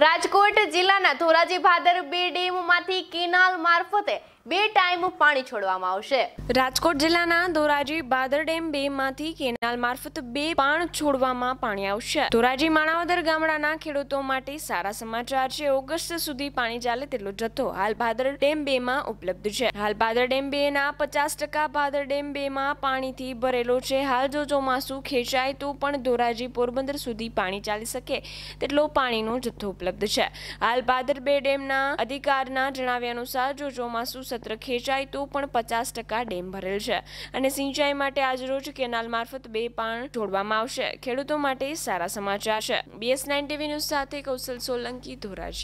રાજકોટ જિલ્લાના ધોરાજી ભાદર બે ડેમમાંથી કેનાલ મારફતે બે ટાઈમ પાણી છોડવામાં આવશે રાજકોટ જિલ્લાના ધોરાજી ભાદર ડેમ બે માંથી કેનાલ મારફત બે પાણ છોડવામાં પાણી આવશે ધોરાજી માણાવદર ગામડાના ખેડૂતો માટે સારા સમાચાર છે ઓગસ્ટ સુધી પાણી ચાલે તેટલો જથ્થો હાલ ભાદર ડેમ બે માં ઉપલબ્ધ છે હાલ ભાદર ડેમ બે ના પચાસ ટકા ભાદર ડેમ બે માં પાણીથી ભરેલો છે હાલ જો ચોમાસું ખેંચાય તો પણ ધોરાજી પોરબંદર સુધી પાણી ચાલી શકે તેટલો પાણીનો જથ્થો ઉપલબ્ધ છે હાલ ભાદર બે ડેમના અધિકારના જણાવ્યા અનુસાર જો ચોમાસું સત્ર ખેંચાય તો પણ પચાસ ટકા ડેમ ભરેલ છે અને સિંચાઈ માટે આજરોજ કેનાલ મારફત બે પાણ જોડવામાં આવશે ખેડૂતો માટે સારા સમાચાર છે બીએસ નાઇન ટીવી ન્યૂઝ સાથે કૌશલ સોલંકી ધોરાજી